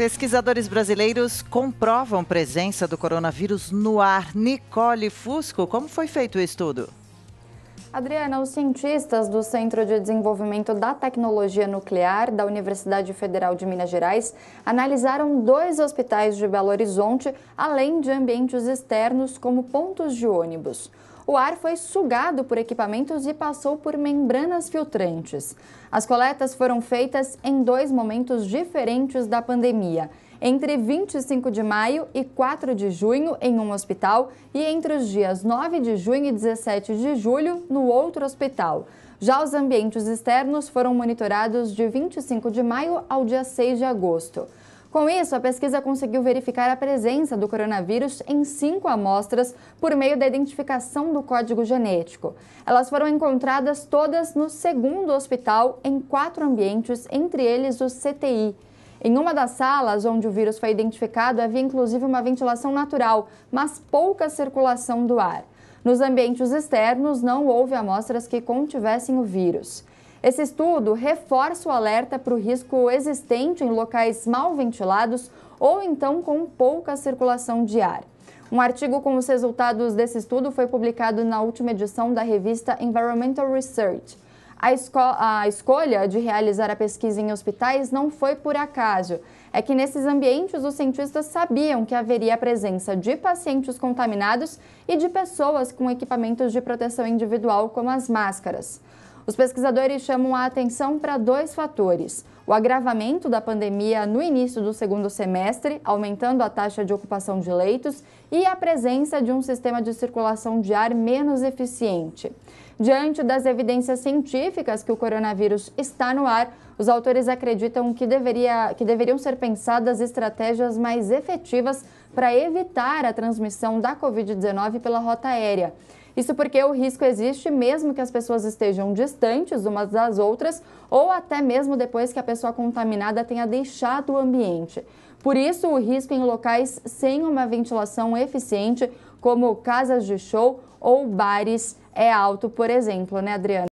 Pesquisadores brasileiros comprovam presença do coronavírus no ar. Nicole Fusco, como foi feito o estudo? Adriana, os cientistas do Centro de Desenvolvimento da Tecnologia Nuclear da Universidade Federal de Minas Gerais analisaram dois hospitais de Belo Horizonte, além de ambientes externos como pontos de ônibus o ar foi sugado por equipamentos e passou por membranas filtrantes. As coletas foram feitas em dois momentos diferentes da pandemia. Entre 25 de maio e 4 de junho, em um hospital, e entre os dias 9 de junho e 17 de julho, no outro hospital. Já os ambientes externos foram monitorados de 25 de maio ao dia 6 de agosto. Com isso, a pesquisa conseguiu verificar a presença do coronavírus em cinco amostras por meio da identificação do código genético. Elas foram encontradas todas no segundo hospital, em quatro ambientes, entre eles o CTI. Em uma das salas onde o vírus foi identificado, havia inclusive uma ventilação natural, mas pouca circulação do ar. Nos ambientes externos, não houve amostras que contivessem o vírus. Esse estudo reforça o alerta para o risco existente em locais mal ventilados ou então com pouca circulação de ar. Um artigo com os resultados desse estudo foi publicado na última edição da revista Environmental Research. A, esco a, escolha de realizar a pesquisa em hospitais não foi por acaso. É que nesses ambientes os cientistas sabiam que haveria a presença de pacientes contaminados e de pessoas com equipamentos de proteção individual, como as máscaras. Os pesquisadores chamam a atenção para dois fatores: o agravamento da pandemia no início do segundo semestre, aumentando a taxa de ocupação de leitos, e a presença de um sistema de circulação de ar menos eficiente. Diante das evidências científicas que o coronavírus está no ar, os autores acreditam que, deveria, que deveriam ser pensadas estratégias mais efetivas para evitar a transmissão da Covid-19 pela rota aérea. Isso porque o risco existe mesmo que as pessoas estejam distantes umas das outras ou até mesmo depois que a pessoa contaminada tenha deixado o ambiente. Por isso, o risco em locais sem uma ventilação eficiente, como casas de show ou bares, é alto, por exemplo, né, Adriana?